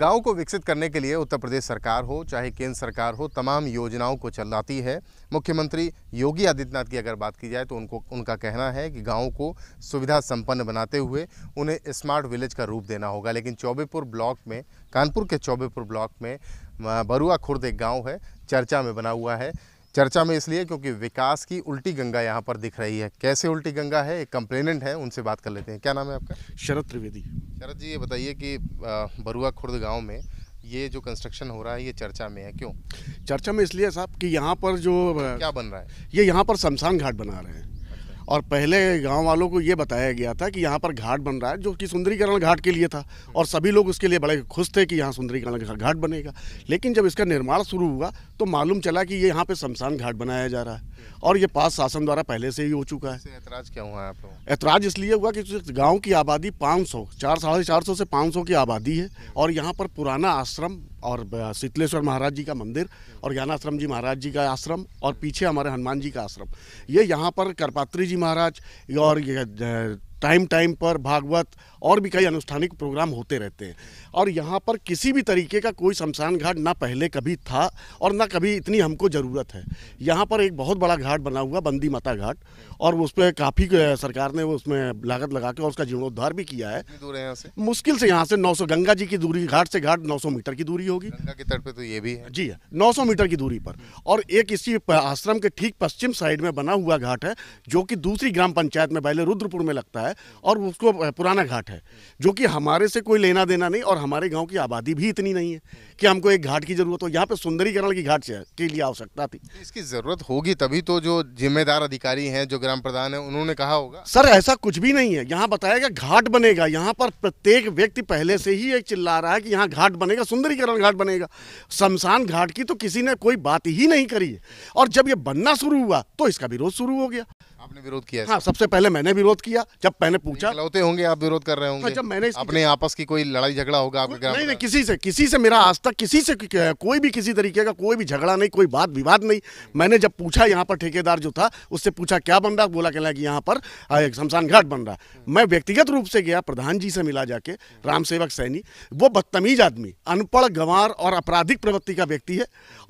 गांव को विकसित करने के लिए उत्तर प्रदेश सरकार हो चाहे केंद्र सरकार हो तमाम योजनाओं को चलाती है मुख्यमंत्री योगी आदित्यनाथ की अगर बात की जाए तो उनको उनका कहना है कि गाँव को सुविधा संपन्न बनाते हुए उन्हें स्मार्ट विलेज का रूप देना होगा लेकिन चौबेपुर ब्लॉक में कानपुर के चौबेपुर ब्लॉक में बरुआ खुर्द एक गाँव है चर्चा में बना हुआ है चर्चा में इसलिए क्योंकि विकास की उल्टी गंगा यहाँ पर दिख रही है कैसे उल्टी गंगा है एक कंप्लेनेंट है उनसे बात कर लेते हैं क्या नाम है आपका शरद त्रिवेदी शरद जी ये बताइए कि बरुआ खुर्द गाँव में ये जो कंस्ट्रक्शन हो रहा है ये चर्चा में है क्यों चर्चा में इसलिए साहब कि यहाँ पर जो क्या बन रहा है ये यहाँ पर शमशान घाट बना रहे हैं और पहले गांव वालों को ये बताया गया था कि यहाँ पर घाट बन रहा है जो कि सुंदरीकरण घाट के लिए था और सभी लोग उसके लिए बड़े खुश थे कि यहाँ सुंदरीकरण घाट बनेगा लेकिन जब इसका निर्माण शुरू हुआ तो मालूम चला कि ये यहाँ पर शमशान घाट बनाया जा रहा है और ये पास शासन द्वारा पहले से ही हो चुका है ऐतराज क्या हुआ है आप लोग ऐतराज इसलिए हुआ कि गाँव की आबादी पाँच सौ चार साढ़े चार सौ से पाँच सौ की आबादी है और यहाँ पर पुराना आश्रम और शीतलेश्वर महाराज जी का मंदिर और ज्ञानाश्रम जी महाराज जी का आश्रम और पीछे हमारे हनुमान जी का आश्रम ये यहाँ पर करपात्री जी महाराज और टाइम टाइम पर भागवत और भी कई अनुष्ठानिक प्रोग्राम होते रहते हैं और यहाँ पर किसी भी तरीके का कोई शमशान घाट ना पहले कभी था और ना कभी इतनी हमको ज़रूरत है यहाँ पर एक बहुत बड़ा घाट बना हुआ बंदी माता घाट और उस पर काफ़ी सरकार ने उसमें लागत लगा के उसका जीर्णोद्धार भी किया है दूर है मुश्किल से यहाँ से नौ गंगा जी की दूरी घाट से घाट नौ मीटर की दूरी होगी गंगा तट तो ये भी है जी हाँ, नौ सौ मीटर की दूरी पर और एक इसी आश्रम के ठीक पश्चिम साइड में बना हुआ घाट है जो कि दूसरी ग्राम पंचायत में पहले रुद्रपुर में लगता है है और उसको पुराना घाट है जो कि हमारे से कोई लेना देना नहीं और हमारे गांव की आबादी भी इतनी नहीं है कि हमको एक घाट की जरूरत हो यहाँ पे सुंदरीकरण की घाट के लिए आवश्यकता थी इसकी ज़रूरत होगी तभी तो जो जिम्मेदार अधिकारी हैं जो ग्राम प्रधान है उन्होंने कहा होगा सर ऐसा कुछ भी नहीं है यहाँ बताया गया घाट बनेगा यहाँ पर प्रत्येक व्यक्ति पहले से ही एक चिल्ला रहा है कि यहाँ घाट बनेगा सुंदरीकरण घाट बनेगा शमशान घाट की तो किसी ने कोई बात ही नहीं करी है और जब ये बनना शुरू हुआ तो इसका विरोध शुरू हो गया आपने विरोध किया हाँ सबसे पहले मैंने विरोध किया जब मैंने पूछा लौते होंगे आप विरोध कर रहे अच्छा, होंगे जब मैंने अपने आपस की कोई लड़ाई झगड़ा होगा आपके नहीं नहीं किसी से किसी से मेरा आज तक किसी से कोई भी किसी तरीके का कोई भी झगड़ा नहीं कोई बात विवाद नहीं मैंने जब पूछा यहाँ पर ठेकेदार जो था उससे पूछा क्या बन रहा बोला कहना कि यहाँ पर शमशान घाट बन रहा मैं व्यक्तिगत रूप से गया प्रधान जी से मिला जाके राम सेवक सैनी वो बदतमीज आदमी अनपढ़ गंवार और आपराधिक प्रवृत्ति का व्यक्ति है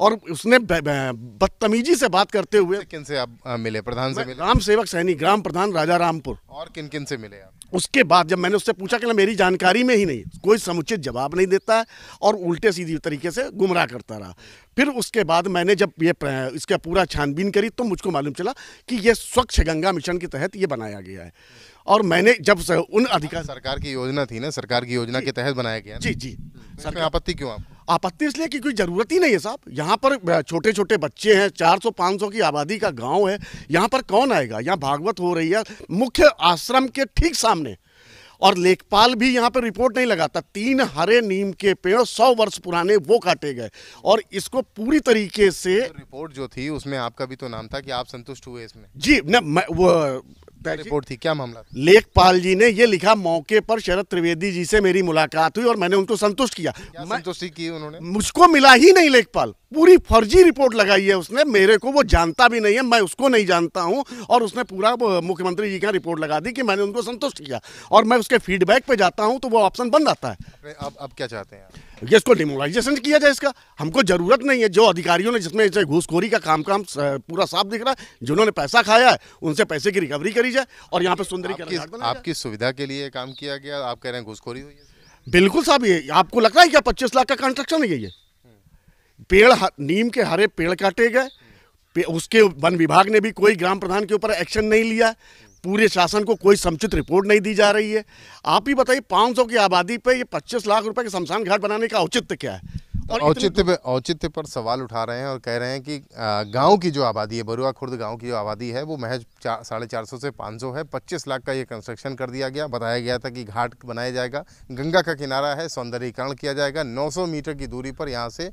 और उसने बदतमीजी से बात करते हुए किन से आप मिले प्रधान से मिले राम सेवक सैनी ग्राम प्रधान राजा रामपुर और किन किन से मिले आप उसके बाद जब मैंने उससे पूछा कि ना मेरी जानकारी में ही नहीं कोई समुचित जवाब नहीं देता है और उल्टे सीधी तरीके से गुमराह करता रहा फिर उसके बाद मैंने जब ये इसका पूरा छानबीन करी तो मुझको मालूम चला कि ये स्वच्छ गंगा मिशन के तहत ये बनाया गया है और मैंने जब उन अधिकार सरकार की योजना थी ना सरकार की योजना के तहत बनाया गया जी जी सर आपत्ति क्यों आपको आपत्ति इसलिए कि कोई ज़रूरत ही नहीं है साहब यहाँ पर छोटे छोटे बच्चे हैं 400-500 की आबादी का गांव है यहाँ पर कौन आएगा यहाँ भागवत हो रही है मुख्य आश्रम के ठीक सामने और लेखपाल भी यहाँ पर रिपोर्ट नहीं लगाता तीन हरे नीम के पेड़ सौ वर्ष पुराने वो काटे गए और इसको पूरी तरीके से रिपोर्ट जो थी उसमें आपका भी तो नाम था कि आप संतुष्ट हुए इसमें जी न मैं वो रिपोर्ट थी क्या मामला लेखपाल जी ने ये लिखा मौके पर शरद त्रिवेदी जी से मेरी मुलाकात हुई और मैंने उनको संतुष्ट किया संतुष्टि की उन्होंने मुझको मिला ही नहीं लेखपाल पूरी फर्जी रिपोर्ट लगाई है उसने मेरे को वो जानता भी नहीं है मैं उसको नहीं जानता हूँ और उसने पूरा मुख्यमंत्री जी का रिपोर्ट लगा दी कि मैंने उनको संतुष्ट किया और मैं उसके फीडबैक पे जाता हूँ तो वो ऑप्शन बंद आता है अब अब क्या चाहते हैं ये इसको डिमोलाइजेशन किया जाए इसका हमको ज़रूरत नहीं है जो अधिकारियों ने जिसमें घूसखोरी का काम काम पूरा साफ दिख रहा है जिन्होंने पैसा खाया है उनसे पैसे की रिकवरी करी जाए और यहाँ पे सुंदरीकरण आपकी सुविधा के लिए काम किया गया आप कह रहे हैं घूसखोरी हुई है बिल्कुल साहब ये आपको लग रहा है क्या पच्चीस लाख का कंस्ट्रक्शन है ये पेड़ नीम के हरे पेड़ काटे गए उसके वन विभाग ने भी कोई ग्राम प्रधान के ऊपर एक्शन नहीं लिया पूरे शासन को कोई समुचित रिपोर्ट नहीं दी जा रही है आप ही बताइए 500 की आबादी पे ये 25 लाख रुपए के शमशान घाट बनाने का औचित्य क्या है और औचित्य पे औचित्य पर सवाल उठा रहे हैं और कह रहे हैं कि गांव की जो आबादी है बरुआ खुर्द गांव की जो आबादी है वो महज चार साढ़े चार सौ से पाँच सौ है पच्चीस लाख का ये कंस्ट्रक्शन कर दिया गया बताया गया था कि घाट बनाया जाएगा गंगा का किनारा है सौंदर्यीकरण किया जाएगा नौ सौ मीटर की दूरी पर यहाँ से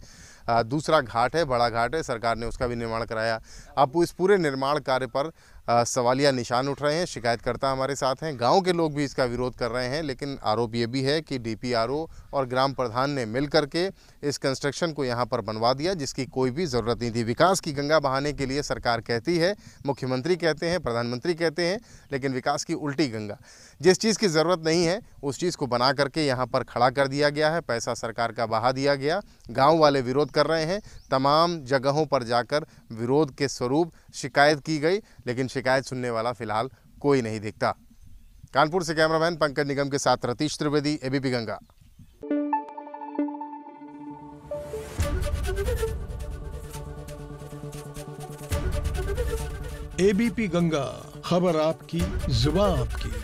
दूसरा घाट है बड़ा घाट है सरकार ने उसका भी निर्माण कराया अब इस पूरे निर्माण कार्य पर सवालिया निशान उठ रहे हैं शिकायतकर्ता हमारे साथ हैं गांव के लोग भी इसका विरोध कर रहे हैं लेकिन आरोप ये भी है कि डीपीआरओ और ग्राम प्रधान ने मिल करके इस कंस्ट्रक्शन को यहां पर बनवा दिया जिसकी कोई भी ज़रूरत नहीं थी विकास की गंगा बहाने के लिए सरकार कहती है मुख्यमंत्री कहते हैं प्रधानमंत्री कहते हैं लेकिन विकास की उल्टी गंगा जिस चीज़ की ज़रूरत नहीं है उस चीज़ को बना करके यहाँ पर खड़ा कर दिया गया है पैसा सरकार का बहा दिया गया गाँव वाले विरोध कर रहे हैं तमाम जगहों पर जाकर विरोध के स्वरूप शिकायत की गई लेकिन शिकायत सुनने वाला फिलहाल कोई नहीं दिखता कानपुर से कैमरामैन पंकज निगम के साथ रतीश त्रिवेदी एबीपी गंगा एबीपी गंगा खबर आपकी जुबा आपकी